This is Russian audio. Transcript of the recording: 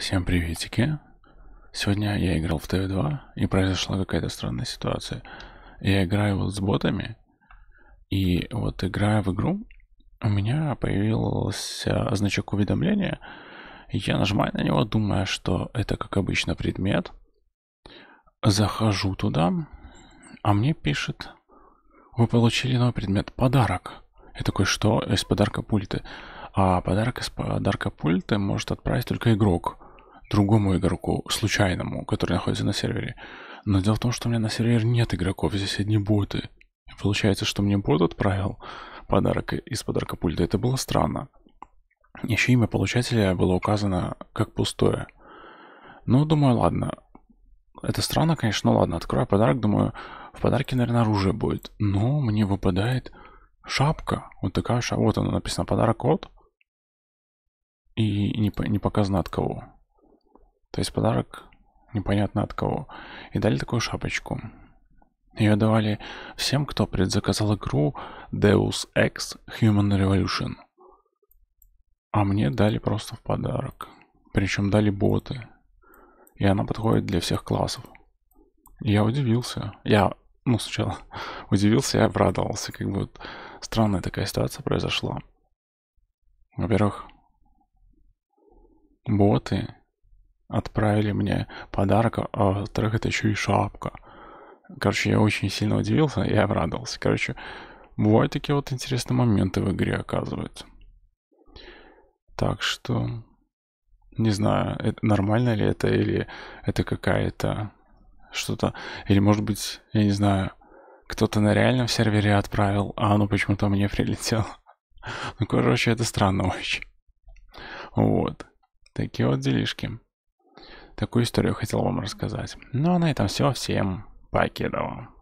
Всем приветики. Сегодня я играл в ТВ2 и произошла какая-то странная ситуация. Я играю вот с ботами, и вот играя в игру, у меня появился значок уведомления. Я нажимаю на него, думая, что это как обычно предмет. Захожу туда, а мне пишет, вы получили новый предмет, подарок. Я такой, что? Из подарка пульты. А подарок из подарка пульты может отправить только игрок другому игроку, случайному, который находится на сервере. Но дело в том, что у меня на сервере нет игроков, здесь одни боты. И получается, что мне бот отправил подарок из подарка пульта. Это было странно. Еще имя получателя было указано как пустое. Ну, думаю, ладно. Это странно, конечно, но ну ладно, открою подарок, думаю, в подарке, наверное, оружие будет. Но мне выпадает шапка. Вот такая шапка. Вот она написана, подарок от. И не, не показано от кого. То есть подарок непонятно от кого. И дали такую шапочку. Ее давали всем, кто предзаказал игру Deus Ex Human Revolution. А мне дали просто в подарок. Причем дали боты. И она подходит для всех классов. я удивился. Я, ну, сначала удивился я обрадовался. Как бы вот странная такая ситуация произошла. Во-первых, боты отправили мне подарок, а во-вторых, это еще и шапка. Короче, я очень сильно удивился и обрадовался. Короче, бывают такие вот интересные моменты в игре, оказывается. Так что, не знаю, это, нормально ли это, или это какая-то что-то, или может быть, я не знаю, кто-то на реальном сервере отправил, а оно почему-то мне прилетело. Ну, короче, это странно очень. Вот. Такие вот делишки. Такую историю хотел вам рассказать. Ну а на этом все. Всем покедово.